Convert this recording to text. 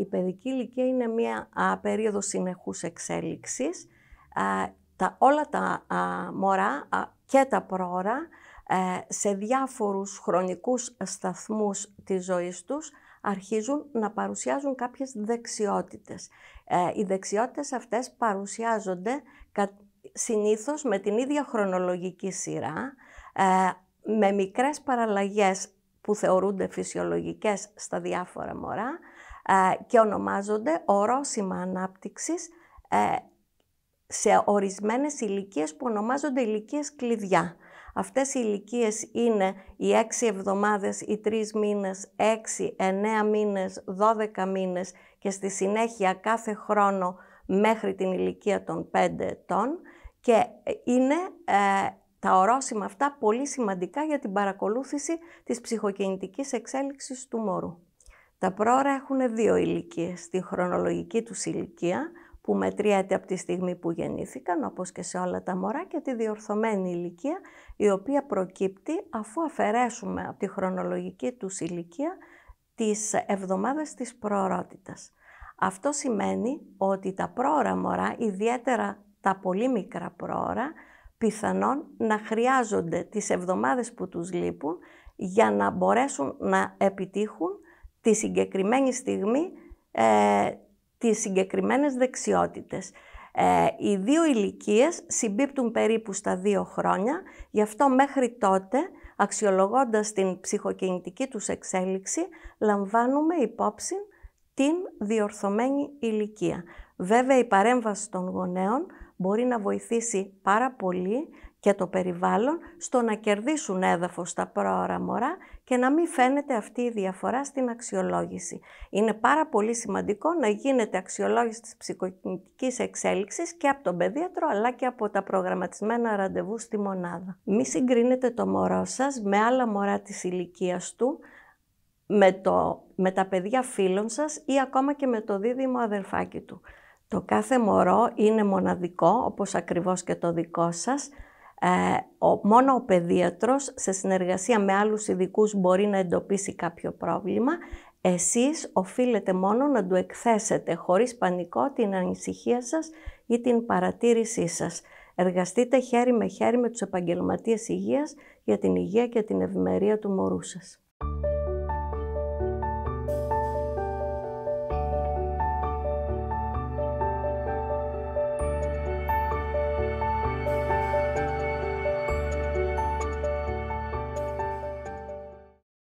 η παιδική ηλικία είναι μία α, περίοδος συνεχούς εξέλιξης. τα, όλα τα μωρά και τα πρόωρα ε, σε διάφορους χρονικούς σταθμούς της ζωής τους αρχίζουν να παρουσιάζουν κάποιες δεξιότητες. Ε, οι δεξιότητες αυτές παρουσιάζονται συνήθως με την ίδια χρονολογική σειρά, ε, με μικρές παραλλαγές που θεωρούνται φυσιολογικές στα διάφορα μωρά, ε, και ονομάζονται ορόσημα ανάπτυξης ε, σε ορισμένες ηλικίες που ονομάζονται ηλικίες κλειδιά. Αυτές οι ηλικίες είναι οι 6 εβδομάδες, οι 3 μήνες, 6, 9 μήνες, 12 μήνες και στη συνέχεια κάθε χρόνο μέχρι την ηλικία των 5 ετών και είναι ε, τα ορόσημα αυτά πολύ σημαντικά για την παρακολούθηση της ψυχοκινητικής εξέλιξης του μωρού. Τα πρόωρα έχουν δύο ηλικίες. Τη χρονολογική τους ηλικία, που μετριέται από τη στιγμή που γεννήθηκαν, όπως και σε όλα τα μωρά, και τη διορθωμένη ηλικία, η οποία προκύπτει αφού αφαιρέσουμε από τη χρονολογική τους ηλικία τις εβδομάδες της προωρότητας. Αυτό σημαίνει ότι τα πρόωρα μωρά, ιδιαίτερα τα πολύ μικρά πρόωρα, πιθανόν να χρειάζονται τις εβδομάδες που τους λείπουν για να μπορέσουν να επιτύχουν τη συγκεκριμένη στιγμή ε, τις συγκεκριμένες δεξιότητες. Ε, οι δύο ηλικίες συμπίπτουν περίπου στα δύο χρόνια, γι' αυτό μέχρι τότε, αξιολογώντας την ψυχοκινητική τους εξέλιξη, λαμβάνουμε υπόψη την διορθωμένη ηλικία. Βέβαια, η παρέμβαση των γονέων μπορεί να βοηθήσει πάρα πολύ και το περιβάλλον στο να κερδίσουν έδαφος τα πρόωρα μωρά και να μην φαίνεται αυτή η διαφορά στην αξιολόγηση. Είναι πάρα πολύ σημαντικό να γίνεται αξιολόγηση της ψυχοκινητικής εξέλιξης και από τον παιδίατρο αλλά και από τα προγραμματισμένα ραντεβού στη μονάδα. Μη συγκρίνετε το μωρό σας με άλλα μωρά της ηλικίας του, με, με τα παιδιά φίλων σας ή ακόμα και με το δίδυμο αδερφάκι του. Το κάθε μωρό είναι μοναδικό, όπως ακριβώς και το δικό σας. Ε, ο, μόνο ο παιδίατρος, σε συνεργασία με άλλους ειδικούς μπορεί να εντοπίσει κάποιο πρόβλημα. Εσείς οφείλετε μόνο να του εκθέσετε χωρίς πανικό την ανησυχία σας ή την παρατήρησή σας. Εργαστείτε χέρι με χέρι με τους επαγγελματίες υγείας για την υγεία και την ευημερία του μωρού σας.